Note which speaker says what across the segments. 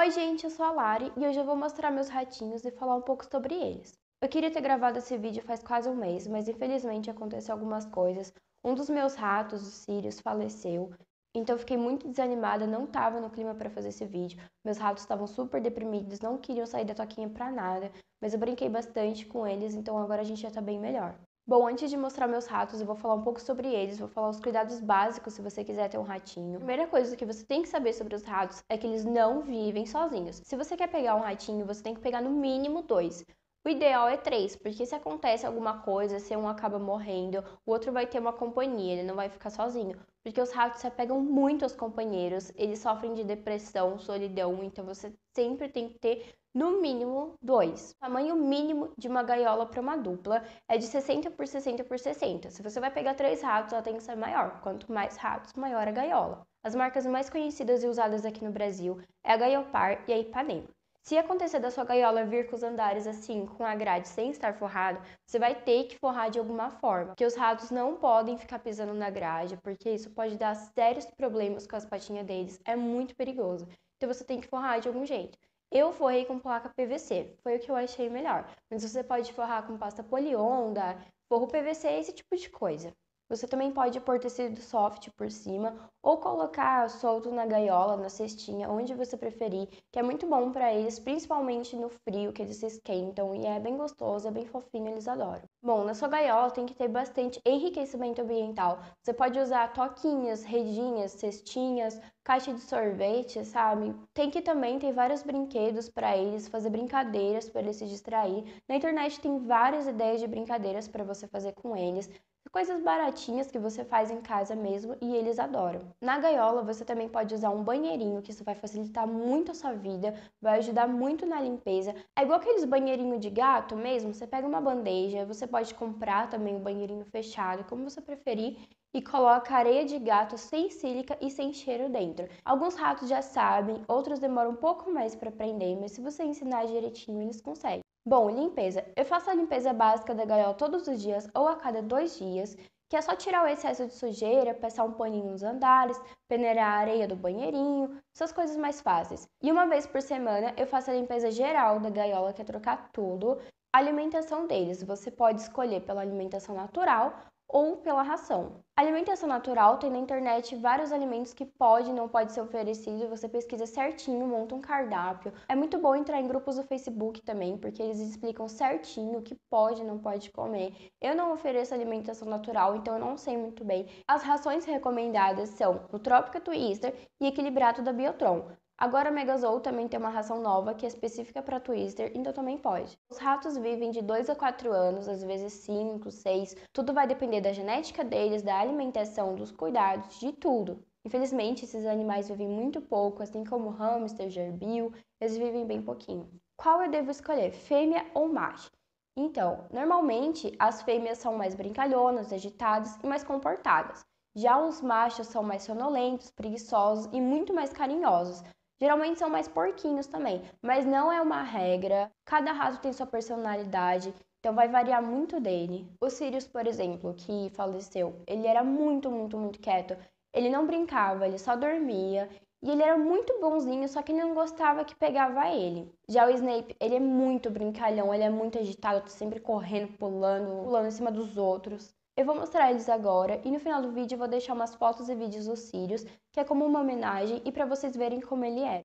Speaker 1: Oi, gente, eu sou a Lari e hoje eu vou mostrar meus ratinhos e falar um pouco sobre eles. Eu queria ter gravado esse vídeo faz quase um mês, mas infelizmente aconteceu algumas coisas. Um dos meus ratos, o Sirius, faleceu, então eu fiquei muito desanimada, não estava no clima para fazer esse vídeo. Meus ratos estavam super deprimidos, não queriam sair da toquinha para nada, mas eu brinquei bastante com eles, então agora a gente já está bem melhor. Bom, antes de mostrar meus ratos, eu vou falar um pouco sobre eles, vou falar os cuidados básicos se você quiser ter um ratinho. primeira coisa que você tem que saber sobre os ratos é que eles não vivem sozinhos. Se você quer pegar um ratinho, você tem que pegar no mínimo dois. O ideal é três, porque se acontece alguma coisa, se um acaba morrendo, o outro vai ter uma companhia, ele não vai ficar sozinho. Porque os ratos se apegam muito aos companheiros, eles sofrem de depressão, solidão, então você sempre tem que ter no mínimo dois. O tamanho mínimo de uma gaiola para uma dupla é de 60 por 60 por 60. Se você vai pegar três ratos, ela tem que ser maior. Quanto mais ratos, maior a gaiola. As marcas mais conhecidas e usadas aqui no Brasil é a Gaiopar e a Ipanema. Se acontecer da sua gaiola vir com os andares assim, com a grade sem estar forrado, você vai ter que forrar de alguma forma, porque os ratos não podem ficar pisando na grade, porque isso pode dar sérios problemas com as patinhas deles, é muito perigoso. Então você tem que forrar de algum jeito. Eu forrei com placa PVC, foi o que eu achei melhor. Mas você pode forrar com pasta polionda, forro PVC, esse tipo de coisa. Você também pode pôr tecido soft por cima ou colocar solto na gaiola, na cestinha, onde você preferir, que é muito bom para eles, principalmente no frio, que eles se esquentam e é bem gostoso, é bem fofinho, eles adoram. Bom, na sua gaiola tem que ter bastante enriquecimento ambiental. Você pode usar toquinhas, redinhas, cestinhas, caixa de sorvete, sabe? Tem que também ter vários brinquedos para eles, fazer brincadeiras para eles se distrair. Na internet tem várias ideias de brincadeiras para você fazer com eles. Coisas baratinhas que você faz em casa mesmo e eles adoram. Na gaiola você também pode usar um banheirinho, que isso vai facilitar muito a sua vida, vai ajudar muito na limpeza. É igual aqueles banheirinhos de gato mesmo, você pega uma bandeja, você pode comprar também um banheirinho fechado, como você preferir, e coloca areia de gato sem sílica e sem cheiro dentro. Alguns ratos já sabem, outros demoram um pouco mais para aprender, mas se você ensinar direitinho, eles conseguem. Bom, limpeza. Eu faço a limpeza básica da gaiola todos os dias ou a cada dois dias, que é só tirar o excesso de sujeira, passar um paninho nos andares, peneirar a areia do banheirinho, essas coisas mais fáceis. E uma vez por semana eu faço a limpeza geral da gaiola, que é trocar tudo. A alimentação deles, você pode escolher pela alimentação natural ou pela ração. Alimentação natural tem na internet vários alimentos que pode e não pode ser oferecido, você pesquisa certinho, monta um cardápio. É muito bom entrar em grupos do Facebook também, porque eles explicam certinho o que pode e não pode comer. Eu não ofereço alimentação natural, então eu não sei muito bem. As rações recomendadas são o Trópica Twister e Equilibrato da Biotron. Agora, Megazol também tem uma ração nova que é específica para Twister, então também pode. Os ratos vivem de 2 a 4 anos, às vezes 5, 6. Tudo vai depender da genética deles, da alimentação, dos cuidados, de tudo. Infelizmente, esses animais vivem muito pouco, assim como hamster, gerbil, eles vivem bem pouquinho. Qual eu devo escolher, fêmea ou macho? Então, normalmente as fêmeas são mais brincalhonas, agitadas e mais comportadas. Já os machos são mais sonolentos, preguiçosos e muito mais carinhosos, Geralmente são mais porquinhos também, mas não é uma regra. Cada rato tem sua personalidade, então vai variar muito dele. O Sirius, por exemplo, que faleceu, ele era muito, muito, muito quieto. Ele não brincava, ele só dormia. E ele era muito bonzinho, só que ele não gostava que pegava ele. Já o Snape, ele é muito brincalhão, ele é muito agitado, tá sempre correndo, pulando, pulando em cima dos outros. Eu vou mostrar eles agora e no final do vídeo eu vou deixar umas fotos e vídeos dos Sirius, que é como uma homenagem e para vocês verem como ele é.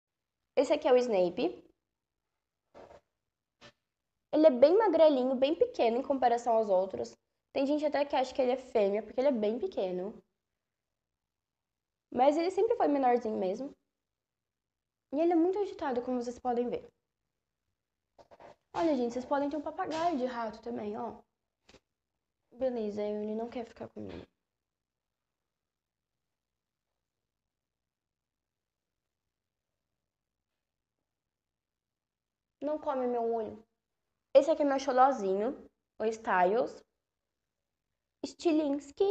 Speaker 1: Esse aqui é o Snape. Ele é bem magrelinho, bem pequeno em comparação aos outros. Tem gente até que acha que ele é fêmea, porque ele é bem pequeno. Mas ele sempre foi menorzinho mesmo. E ele é muito agitado, como vocês podem ver. Olha, gente, vocês podem ter um papagaio de rato também, ó. Beleza, a Yuni não quer ficar comigo. Não come meu olho. Esse aqui é meu xodózinho, o Styles. Stilinski.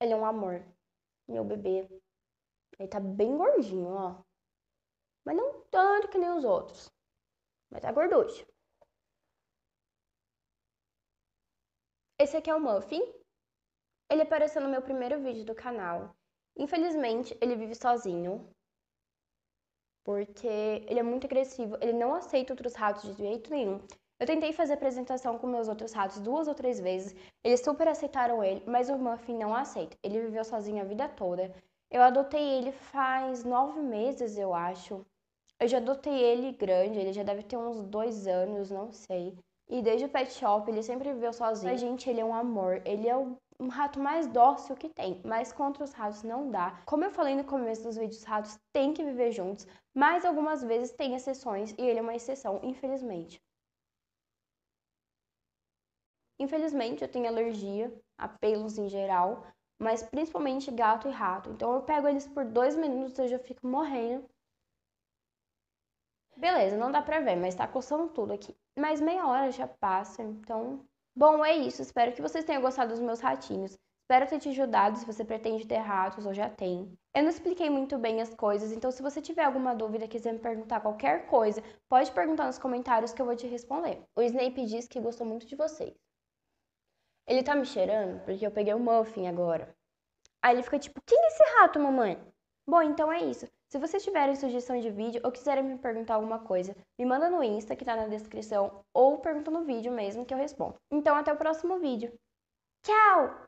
Speaker 1: Ele é um amor. Meu bebê. Ele tá bem gordinho, ó. Mas não tanto que nem os outros. Mas tá gorducho. Esse aqui é o Muffin. Ele apareceu no meu primeiro vídeo do canal. Infelizmente, ele vive sozinho. Porque ele é muito agressivo, ele não aceita outros ratos de jeito nenhum. Eu tentei fazer apresentação com meus outros ratos duas ou três vezes, eles super aceitaram ele, mas o Muffin não aceita. Ele viveu sozinho a vida toda. Eu adotei ele faz nove meses, eu acho. Eu já adotei ele grande, ele já deve ter uns dois anos, não sei. E desde o pet shop, ele sempre viveu sozinho. A gente, ele é um amor. Ele é o um rato mais dócil que tem, mas contra os ratos não dá. Como eu falei no começo dos vídeos, ratos têm que viver juntos, mas algumas vezes tem exceções e ele é uma exceção, infelizmente. Infelizmente, eu tenho alergia a pelos em geral, mas principalmente gato e rato. Então eu pego eles por dois minutos e eu já fico morrendo Beleza, não dá pra ver, mas tá coçando tudo aqui. Mas meia hora já passa, então... Bom, é isso. Espero que vocês tenham gostado dos meus ratinhos. Espero ter te ajudado se você pretende ter ratos ou já tem. Eu não expliquei muito bem as coisas, então se você tiver alguma dúvida, quiser me perguntar qualquer coisa, pode perguntar nos comentários que eu vou te responder. O Snape disse que gostou muito de vocês. Ele tá me cheirando porque eu peguei o um muffin agora. Aí ele fica tipo, quem é esse rato, mamãe? Bom, então é isso. Se vocês tiverem sugestão de vídeo ou quiserem me perguntar alguma coisa, me manda no Insta que tá na descrição ou pergunta no vídeo mesmo que eu respondo. Então até o próximo vídeo. Tchau!